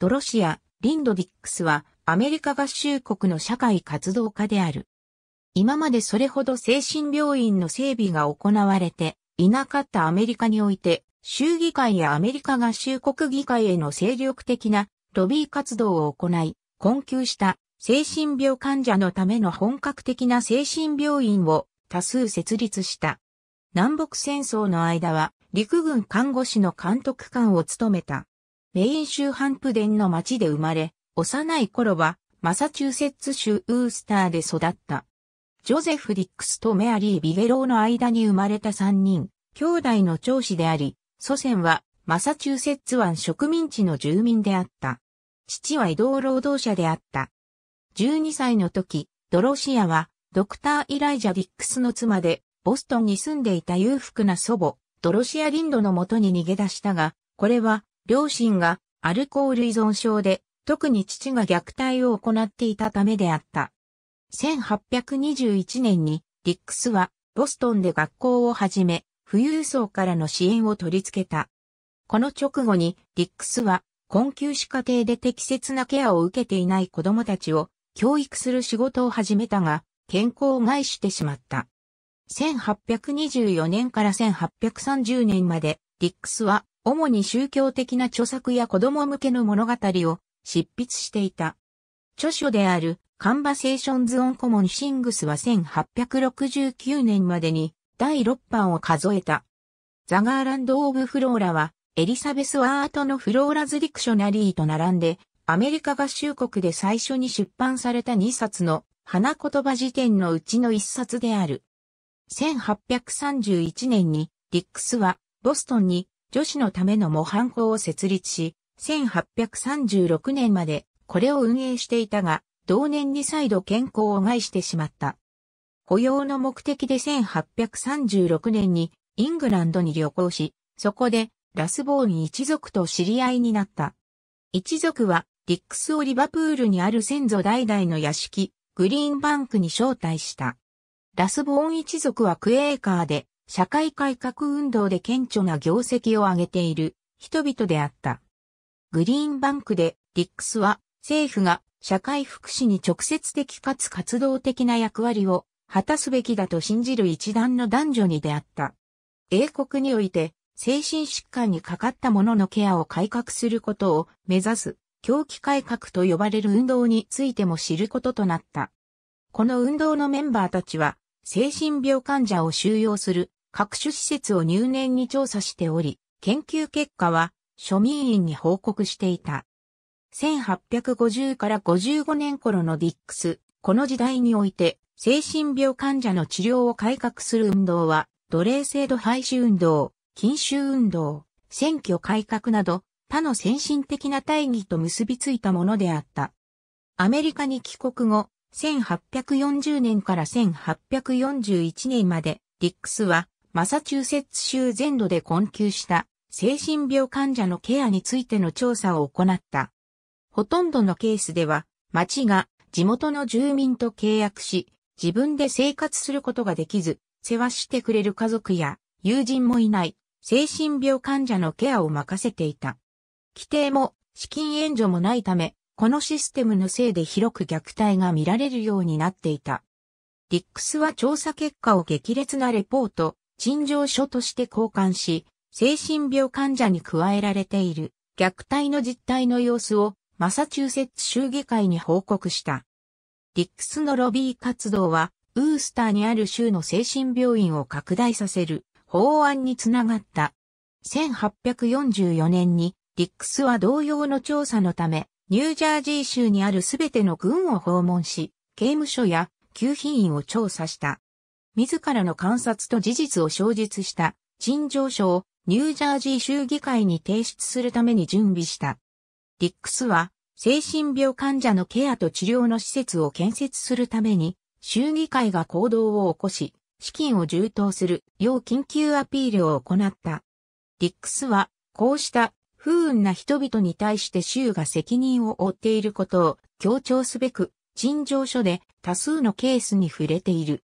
ドロシア・リンドディックスはアメリカ合衆国の社会活動家である。今までそれほど精神病院の整備が行われていなかったアメリカにおいて、州議会やアメリカ合衆国議会への精力的なロビー活動を行い、困窮した精神病患者のための本格的な精神病院を多数設立した。南北戦争の間は陸軍看護師の監督官を務めた。メイン州ハンプデンの町で生まれ、幼い頃はマサチューセッツ州ウースターで育った。ジョゼフ・ディックスとメアリー・ビゲローの間に生まれた3人、兄弟の長子であり、祖先はマサチューセッツ湾植民地の住民であった。父は移動労働者であった。12歳の時、ドロシアはドクター・イライジャ・ディックスの妻で、ボストンに住んでいた裕福な祖母、ドロシア・リンドのもとに逃げ出したが、これは両親がアルコール依存症で、特に父が虐待を行っていたためであった。1821年に、ディックスは、ボストンで学校を始め、富裕層からの支援を取り付けた。この直後に、ディックスは、困窮死家庭で適切なケアを受けていない子供たちを教育する仕事を始めたが、健康を害してしまった。1824年から1830年まで、ディックスは主に宗教的な著作や子供向けの物語を執筆していた。著書であるカンバセーションズ・オン・コモン・シングスは1869年までに第6版を数えた。ザ・ガーランド・オブ・フローラはエリザベス・ワートのフローラズ・ディクショナリーと並んでアメリカ合衆国で最初に出版された2冊の花言葉辞典のうちの1冊である。1831年にディックスはボストンに女子のための模範校を設立し、1836年までこれを運営していたが、同年に再度健康を害してしまった。雇用の目的で1836年にイングランドに旅行し、そこでラスボーン一族と知り合いになった。一族はディックスオリバプールにある先祖代々の屋敷、グリーンバンクに招待した。ラスボーン一族はクエーカーで、社会改革運動で顕著な業績を上げている人々であった。グリーンバンクでディックスは政府が社会福祉に直接的かつ活動的な役割を果たすべきだと信じる一団の男女に出会った。英国において精神疾患にかかった者のケアを改革することを目指す狂気改革と呼ばれる運動についても知ることとなった。この運動のメンバーたちは精神病患者を収容する各種施設を入念に調査しており、研究結果は庶民院に報告していた。1850から55年頃のディックス、この時代において、精神病患者の治療を改革する運動は、奴隷制度廃止運動、禁酒運動、選挙改革など、他の先進的な大義と結びついたものであった。アメリカに帰国後、1840年から1841年まで、ディックスはマサチューセッツ州全土で困窮した精神病患者のケアについての調査を行った。ほとんどのケースでは、町が地元の住民と契約し、自分で生活することができず、世話してくれる家族や友人もいない精神病患者のケアを任せていた。規定も資金援助もないため、このシステムのせいで広く虐待が見られるようになっていた。ディックスは調査結果を激烈なレポート、陳情書として交換し、精神病患者に加えられている虐待の実態の様子をマサチューセッツ州議会に報告した。リックスのロビー活動は、ウースターにある州の精神病院を拡大させる法案につながった。1844年に、リックスは同様の調査のため、ニュージャージー州にあるすべての軍を訪問し、刑務所や給品院を調査した。自らの観察と事実を証実した陳情書をニュージャージー州議会に提出するために準備した。ディックスは精神病患者のケアと治療の施設を建設するために州議会が行動を起こし、資金を充当する要緊急アピールを行った。ディックスはこうした不運な人々に対して州が責任を負っていることを強調すべく、陳情書で多数のケースに触れている。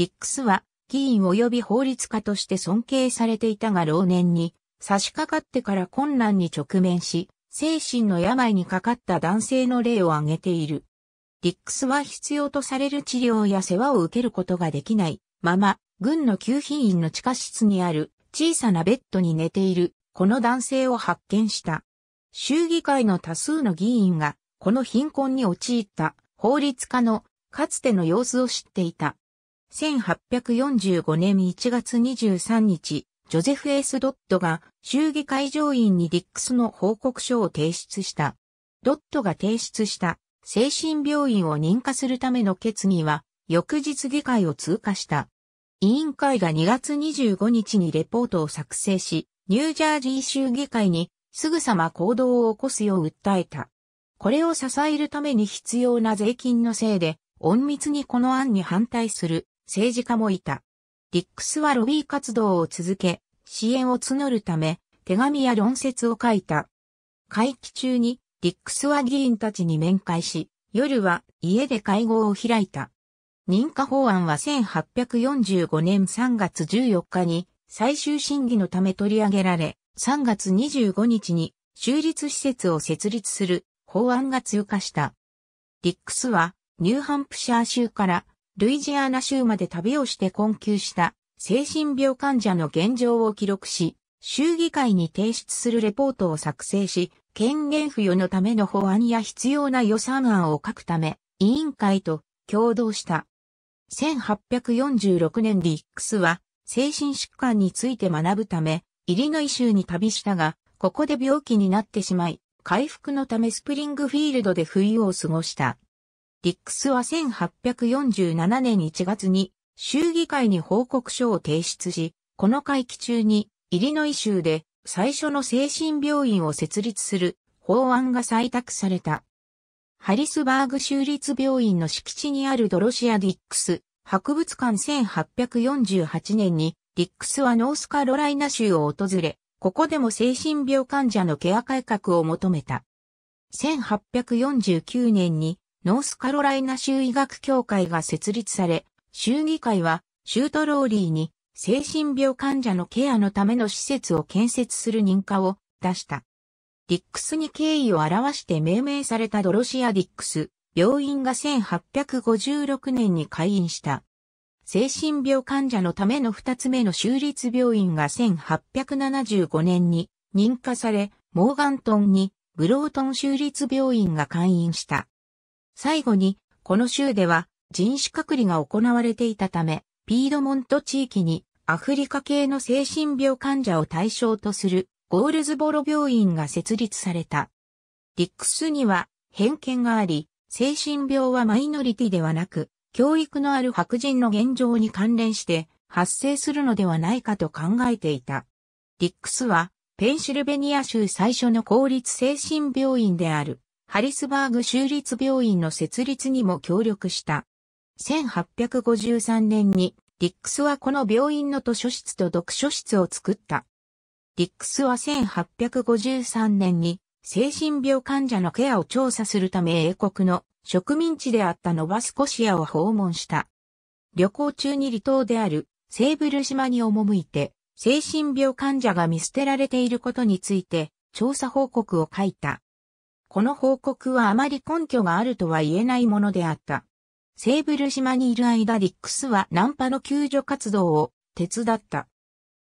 ディックスは議員及び法律家として尊敬されていたが老年に差し掛かってから困難に直面し、精神の病にかかった男性の例を挙げている。ディックスは必要とされる治療や世話を受けることができないまま、軍の救品院の地下室にある小さなベッドに寝ているこの男性を発見した。州議会の多数の議員がこの貧困に陥った法律家のかつての様子を知っていた。1845年1月23日、ジョゼフ・エス・ドットが衆議会上院にディックスの報告書を提出した。ドットが提出した精神病院を認可するための決議は翌日議会を通過した。委員会が2月25日にレポートを作成し、ニュージャージー州議会にすぐさま行動を起こすよう訴えた。これを支えるために必要な税金のせいで、隠密にこの案に反対する政治家もいた。リックスはロビー活動を続け、支援を募るため、手紙や論説を書いた。会期中に、リックスは議員たちに面会し、夜は家で会合を開いた。認可法案は1845年3月14日に最終審議のため取り上げられ、3月25日に州立施設を設立する法案が通過した。リックスはニューハンプシャー州からルイジアナ州まで旅をして困窮した精神病患者の現状を記録し、州議会に提出するレポートを作成し、権限付与のための法案や必要な予算案を書くため、委員会と共同した。1846年リックスは精神疾患について学ぶため、イリノイ州に旅したが、ここで病気になってしまい、回復のためスプリングフィールドで冬を過ごした。リックスは1847年1月に州議会に報告書を提出し、この会期中にイリノイ州で最初の精神病院を設立する法案が採択された。ハリスバーグ州立病院の敷地にあるドロシア・ディックス博物館1848年にディックスはノースカロライナ州を訪れ、ここでも精神病患者のケア改革を求めた。1849年にノースカロライナ州医学協会が設立され、州議会は州トローリーに精神病患者のケアのための施設を建設する認可を出した。ディックスに敬意を表して命名されたドロシア・ディックス病院が1856年に開院した。精神病患者のための二つ目の州立病院が1875年に認可され、モーガントンにブロートン州立病院が開院した。最後に、この州では人種隔離が行われていたため、ピードモント地域にアフリカ系の精神病患者を対象とするゴールズボロ病院が設立された。ディックスには偏見があり、精神病はマイノリティではなく、教育のある白人の現状に関連して発生するのではないかと考えていた。ディックスはペンシルベニア州最初の公立精神病院である。ハリスバーグ州立病院の設立にも協力した。1853年に、ディックスはこの病院の図書室と読書室を作った。ディックスは1853年に、精神病患者のケアを調査するため英国の植民地であったノバスコシアを訪問した。旅行中に離島であるセーブル島に赴いて、精神病患者が見捨てられていることについて調査報告を書いた。この報告はあまり根拠があるとは言えないものであった。セーブル島にいる間ディックスはナンパの救助活動を手伝った。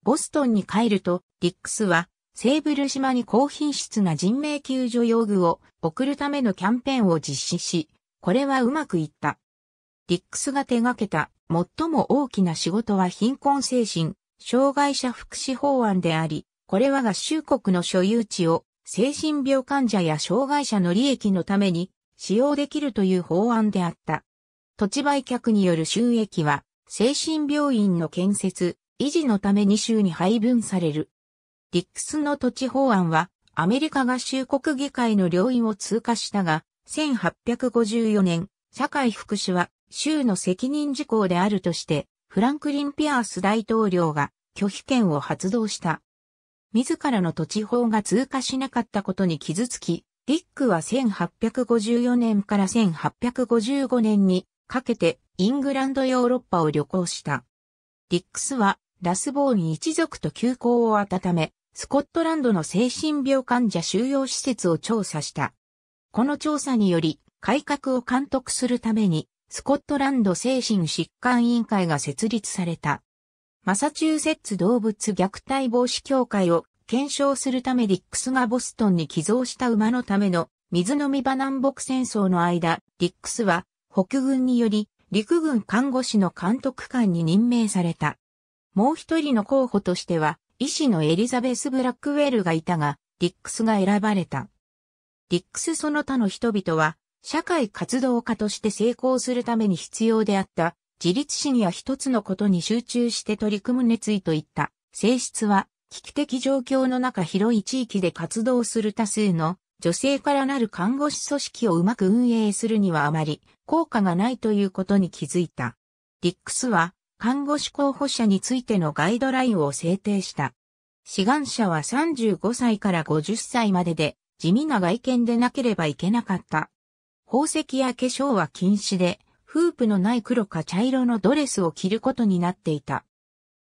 ボストンに帰ると、ディックスはセーブル島に高品質な人命救助用具を送るためのキャンペーンを実施し、これはうまくいった。ディックスが手掛けた最も大きな仕事は貧困精神、障害者福祉法案であり、これは合衆国の所有地を精神病患者や障害者の利益のために使用できるという法案であった。土地売却による収益は、精神病院の建設、維持のために州に配分される。リックスの土地法案は、アメリカ合衆国議会の領域を通過したが、1854年、社会福祉は州の責任事項であるとして、フランクリン・ピアース大統領が拒否権を発動した。自らの土地法が通過しなかったことに傷つき、ディックは1854年から1855年にかけてイングランドヨーロッパを旅行した。ディックスはラスボーン一族と休校を温め、スコットランドの精神病患者収容施設を調査した。この調査により、改革を監督するために、スコットランド精神疾患委員会が設立された。マサチューセッツ動物虐待防止協会を検証するためディックスがボストンに寄贈した馬のための水飲み場南北戦争の間、ディックスは北軍により陸軍看護師の監督官に任命された。もう一人の候補としては医師のエリザベス・ブラックウェルがいたが、ディックスが選ばれた。ディックスその他の人々は社会活動家として成功するために必要であった自立心や一つのことに集中して取り組む熱意といった性質は、危機的状況の中広い地域で活動する多数の女性からなる看護師組織をうまく運営するにはあまり効果がないということに気づいた。リックスは看護師候補者についてのガイドラインを制定した。志願者は35歳から50歳までで地味な外見でなければいけなかった。宝石や化粧は禁止で、フープのない黒か茶色のドレスを着ることになっていた。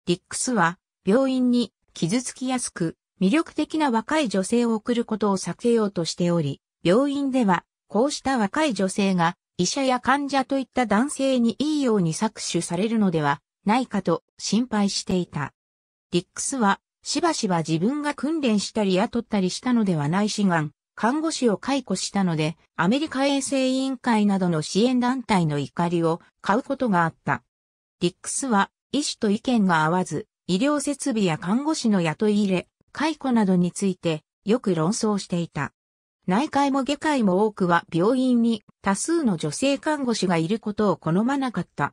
ディックスは、病院に傷つきやすく、魅力的な若い女性を送ることを避けようとしており、病院では、こうした若い女性が、医者や患者といった男性にいいように搾取されるのではないかと心配していた。ディックスは、しばしば自分が訓練したり雇ったりしたのではない志願、看護師を解雇したので、アメリカ衛生委員会などの支援団体の怒りを買うことがあった。ディックスは、医師と意見が合わず、医療設備や看護師の雇い入れ、解雇などについて、よく論争していた。内科も外科も多くは病院に多数の女性看護師がいることを好まなかった。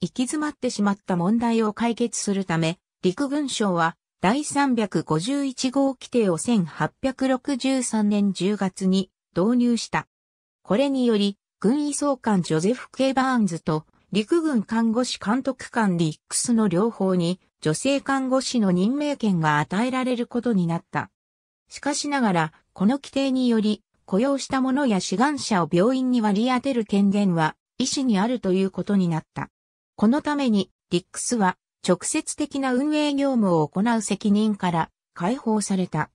行き詰まってしまった問題を解決するため、陸軍省は第351号規定を1863年10月に導入した。これにより、軍医総監ジョゼフ・ケバーンズと陸軍看護師監督官リックスの両方に女性看護師の任命権が与えられることになった。しかしながら、この規定により、雇用した者や志願者を病院に割り当てる権限は医師にあるということになった。このために、リックスは直接的な運営業務を行う責任から解放された。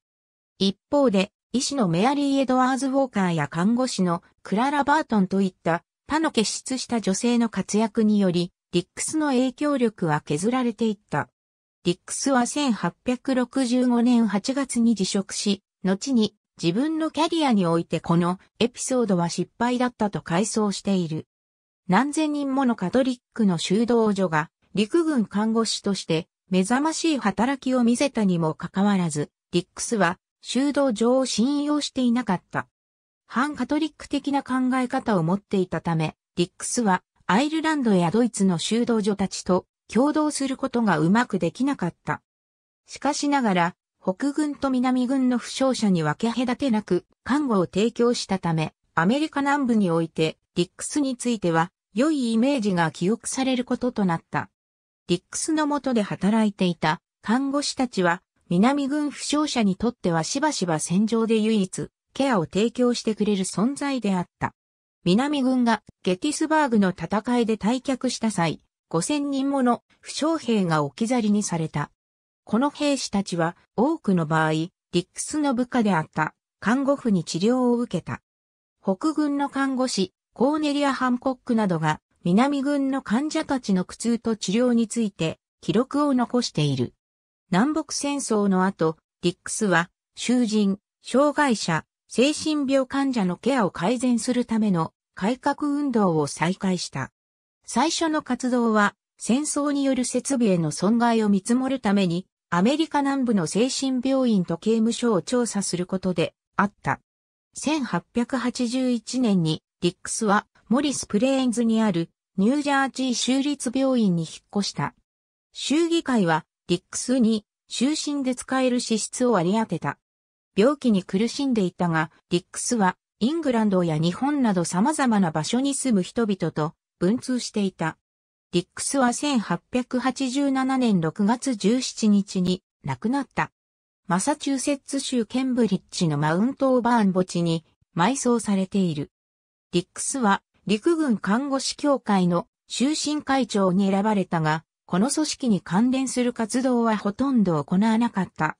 一方で、医師のメアリー・エドワーズ・ウォーカーや看護師のクララ・バートンといった他の結出した女性の活躍により、リックスの影響力は削られていった。リックスは1865年8月に辞職し、後に自分のキャリアにおいてこのエピソードは失敗だったと回想している。何千人ものカトリックの修道女が陸軍看護師として目覚ましい働きを見せたにもかかわらず、ディックスは修道場を信用していなかった。反カトリック的な考え方を持っていたため、リックスはアイルランドやドイツの修道女たちと共同することがうまくできなかった。しかしながら、北軍と南軍の負傷者に分け隔てなく看護を提供したため、アメリカ南部においてリックスについては良いイメージが記憶されることとなった。リックスの下で働いていた看護師たちは南軍負傷者にとってはしばしば戦場で唯一ケアを提供してくれる存在であった。南軍がゲティスバーグの戦いで退却した際、5000人もの負傷兵が置き去りにされた。この兵士たちは多くの場合、リックスの部下であった看護婦に治療を受けた。北軍の看護師、コーネリア・ハンコックなどが南軍の患者たちの苦痛と治療について記録を残している。南北戦争の後、リックスは囚人、障害者、精神病患者のケアを改善するための改革運動を再開した。最初の活動は戦争による設備への損害を見積もるためにアメリカ南部の精神病院と刑務所を調査することであった。1881年にリックスはモリスプレーンズにあるニュージャージー州立病院に引っ越した。州議会は、ディックスに、就寝で使える支出を割り当てた。病気に苦しんでいたが、ディックスは、イングランドや日本など様々な場所に住む人々と文通していた。ディックスは1887年6月17日に亡くなった。マサチューセッツ州ケンブリッジのマウントオーバーン墓地に埋葬されている。ディックスは陸軍看護師協会の終身会長に選ばれたが、この組織に関連する活動はほとんど行わなかった。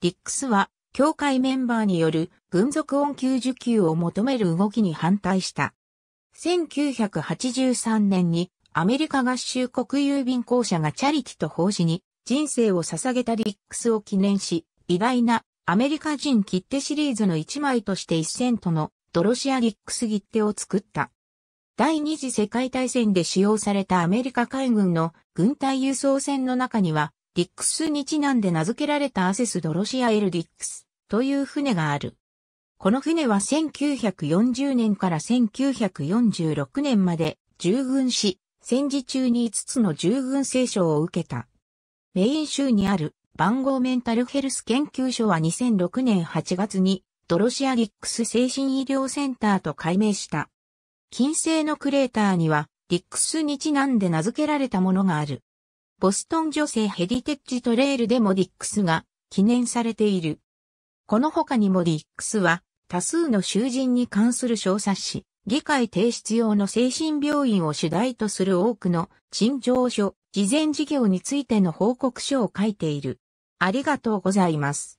リックスは、協会メンバーによる軍属恩給受給を求める動きに反対した。1983年にアメリカ合衆国郵便公社がチャリティと奉仕に人生を捧げたリックスを記念し、偉大なアメリカ人切手シリーズの一枚として一セントのドロシア・リックス切手を作った。第二次世界大戦で使用されたアメリカ海軍の軍隊輸送船の中には、ディックスにちなんで名付けられたアセス・ドロシア・エル・ディックスという船がある。この船は1940年から1946年まで従軍し、戦時中に5つの従軍聖書を受けた。メイン州にある番号メンタルヘルス研究所は2006年8月にドロシア・ディックス精神医療センターと改名した。金星のクレーターには、リックスにちなんで名付けられたものがある。ボストン女性ヘディテッジトレールでもディックスが記念されている。この他にもディックスは多数の囚人に関する小冊子、議会提出用の精神病院を主題とする多くの陳情書、事前事業についての報告書を書いている。ありがとうございます。